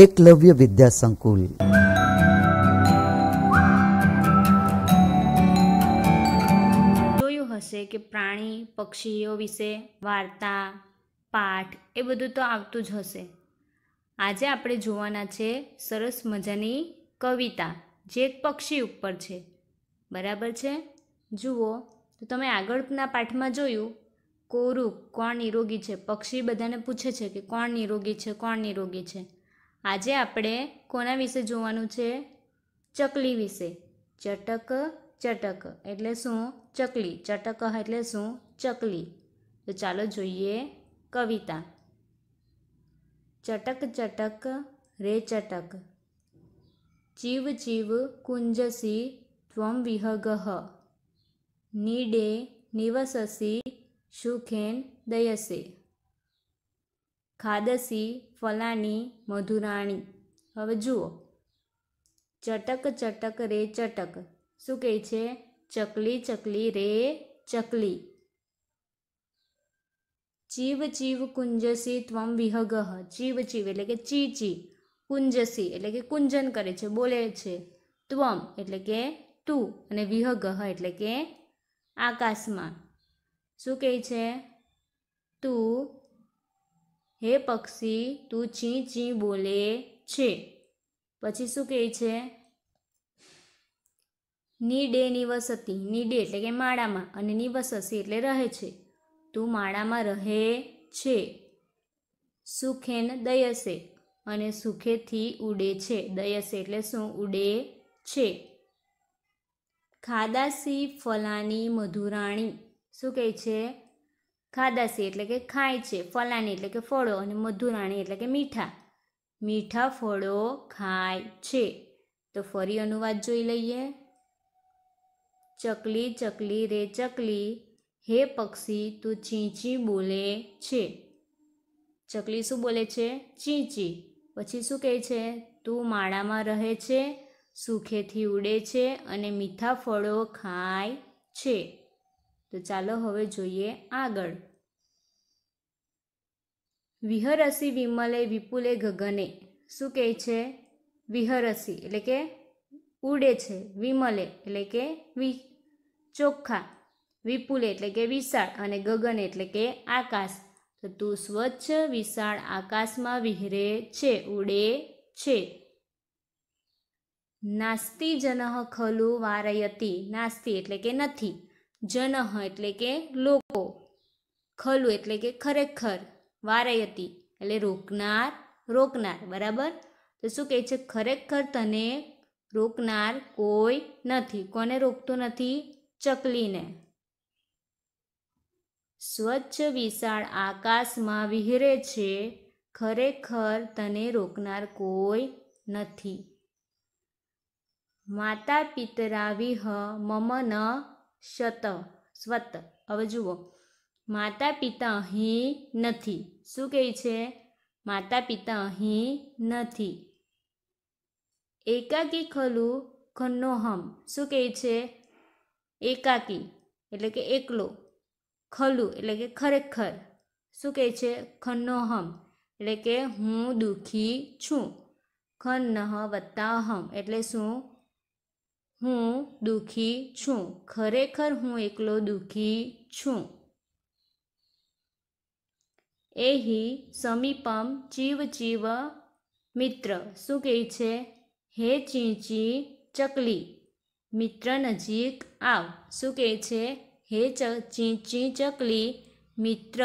એકલવ્ય વિદ્યા સંકુલ જોયું હશે કે પ્રાણી પક્ષીઓ વિશે વાર્તા પાઠ એ બધું તો આવતું જ હશે આજે આપણે જોવાના છે સરસ મજાની કવિતા જે એક પક્ષી ઉપર છે બરાબર છે જુઓ તો તમે આગળના પાઠમાં જોયું કોરું કોણ નિરોગી છે પક્ષી બધાને પૂછે છે કે કોણ નિરોગી છે કોણ નિરોગી છે આજે આપણે કોના વિશે જોવાનું છે ચકલી વિશે ચટક ચટક એટલે શું ચકલી ચટક એટલે શું ચકલી તો ચાલો જોઈએ કવિતા ચટક ચટક રે ચટક ચીવ ચીવ કુંજસી ત્વમ વિહગહ નીડે નિવસસી સુખેન દયસે ખાદસી ફલાણી મધુરાણી હવે જુઓ ચટક ચટક રે ચટક શું કહે છે ચકલી ચકલી રે ચકલી ચીવ ચીવ કુંજસી ત્વમ વિહગહ ચીવ ચીવ એટલે કે ચી ચી કુંજસી એટલે કે કુંજન કરે છે બોલે છે ત્વમ એટલે કે તું અને વિહગહ એટલે કે આકાશમાં શું કહે છે તું હે પક્ષી તું ચી ચી બોલે છે પછી શું કહે છે નીડે નિવસતી નીડે એટલે કે માળામાં અને નિવસસી એટલે રહે છે તું માળામાં રહે છે સુખેન દયસે અને સુખેથી ઉડે છે દયસે એટલે શું ઉડે છે ખાદાસી ફલાની મધુરાણી શું કહે છે ખાદાસી એટલે કે ખાય છે ફલાણી એટલે કે ફળો અને મધુરાણી એટલે કે મીઠા મીઠા ફળો ખાય છે તો ફરી અનુવાદ જોઈ લઈએ ચકલી ચકલી રે ચકલી હે પક્ષી તું ચીંચી બોલે છે ચકલી શું બોલે છે ચીંચી પછી શું કહે છે તું માળામાં રહે છે સુખેથી ઉડે છે અને મીઠા ફળો ખાય છે તો ચાલો હવે જોઈએ આગળ વિહરસી વિમલે વિપુલે ગગને શું કહે છે વિહરસી એટલે કે ઉડે છે વિમલે એટલે કે વિ ચોખ્ખા વિપુલે એટલે કે વિશાળ અને ગગન એટલે કે આકાશ તો તું સ્વચ્છ વિશાળ આકાશમાં વિહરે છે ઉડે છે નાસ્તી જનહ ખલુ વારયતી નાસ્તી એટલે કે નથી જનહ એટલે કે લોકો ખલુ એટલે કે ખરેખર વારયતી એટલે રોકનાર રોકનાર બરાબર તો શું કહે છે ખરેખર તને રોકનાર કોઈ નથી કોને રોકતો નથી ચકલીને સ્વચ્છ વિશાળ આકાશમાં વિહરે છે ખરેખર તને રોકનાર કોઈ નથી માતા પિતરા વિહ મમ ન શત સ્વત હવે જુઓ માતા પિતા અહીં નથી શું કહે છે માતા પિતા અહીં નથી એકાકી ખલું ખન્નોહમ શું કહે છે એકાકી એટલે કે એકલો ખલું એટલે કે ખરેખર શું કહે છે ખન્નોહમ એટલે કે હું દુઃખી છું ખન્નહ વત્તા હમ એટલે શું હું દુઃખી છું ખરેખર હું એકલો દુઃખી છું એહી સમીપમ ચીવ ચીવ મિત્ર શું કહે છે હે ચીંચી ચકલી મિત્ર નજીક આવ શું કહે છે હે ચીંચી ચકલી મિત્ર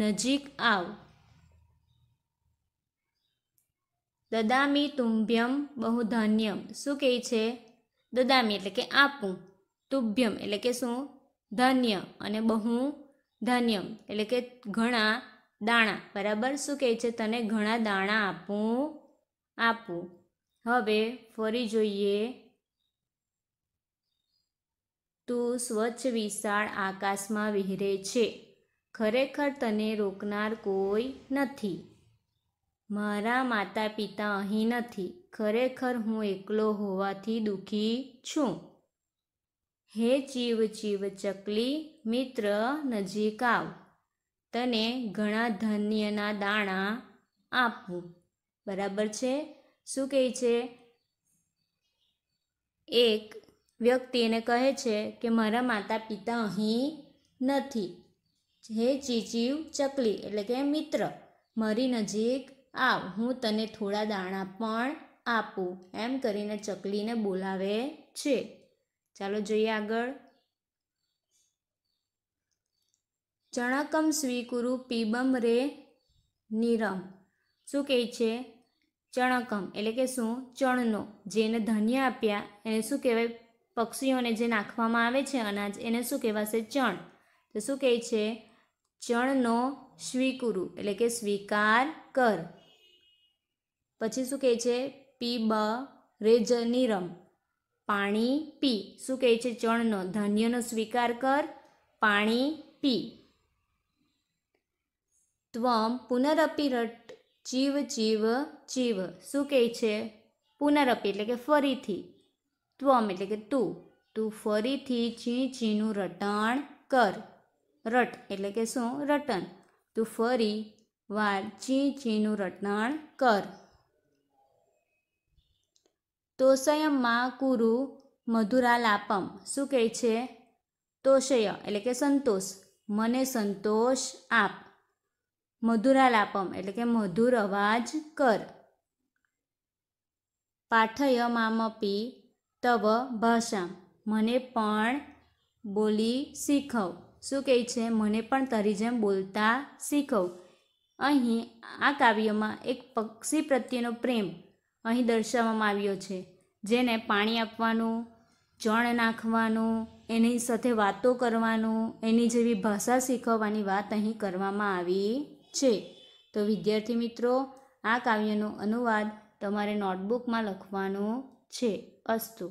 નજીક આવ દદામી તુંભ્યમ બહુધાન્યમ શું કહે છે દદામી એટલે કે આપું તુભ્યમ એટલે કે શું ધન્ય અને બહુ ધન્યમ એટલે કે ઘણા દાણા બરાબર શું કહે છે તને ઘણા દાણા આપું આપું હવે ફરી જોઈએ તું સ્વચ્છ વિશાળ આકાશમાં વિહરે છે ખરેખર તને રોકનાર કોઈ નથી મારા માતા પિતા અહીં નથી ખરેખર હું એકલો હોવાથી દુઃખી છું હે ચીવ ચીવ ચકલી મિત્ર નજીક આવ તને ઘણા ધન્યના દાણા આપવું બરાબર છે શું કહે છે એક વ્યક્તિ એને કહે છે કે મારા માતા પિતા અહીં નથી હે ચીચીવ ચકલી એટલે કે મિત્ર મારી નજીક આવ હું તને થોડા દાણા પણ આપું એમ કરીને ચકલીને બોલાવે છે ચાલો જોઈએ આગળ ચણકમ સ્વીકુરુ પીબમ રે નિરમ શું કહે છે ચણકમ એટલે કે શું ચણનો જેને ધન્ય આપ્યા એને શું કહેવાય પક્ષીઓને જે નાખવામાં આવે છે અનાજ એને શું કહેવાશે ચણ તો શું કહે છે ચણનો સ્વીકુરુ એટલે કે સ્વીકાર કર પછી શું કહે છે પી બ રેજ નિરમ પાણી પી શું કહે છે ચણનો ધાન્યનો સ્વીકાર કર પાણી પી ત્વમ પુનરપી રટ ચીવ ચીવ ચીવ શું કહે છે પુનરપી એટલે કે ફરીથી ત્વમ એટલે કે તું તું ફરીથી છી છીનું રટણ કર રટ એટલે કે શું રટન તું ફરી વાર ચીં ચીનું રટણ કર તોષયમમાં કુરુ મધુરાલાપમ શું કહે છે તોષય એટલે કે સંતોષ મને સંતોષ આપ મધુરાલાપમ એટલે કે મધુર અવાજ કર પાઠય મામપી તવ ભાષા મને પણ બોલી શીખવ શું કહે છે મને પણ તારી જેમ બોલતા શીખવ અહીં આ કાવ્યમાં એક પક્ષી પ્રત્યેનો પ્રેમ અહીં દર્શાવવામાં આવ્યો છે જેને પાણી આપવાનું જળ નાખવાનું એની સાથે વાતો કરવાનું એની જેવી ભાષા શીખવવાની વાત અહીં કરવામાં આવી છે તો વિદ્યાર્થી મિત્રો આ કાવ્યનો અનુવાદ તમારે નોટબુકમાં લખવાનો છે અસ્તુ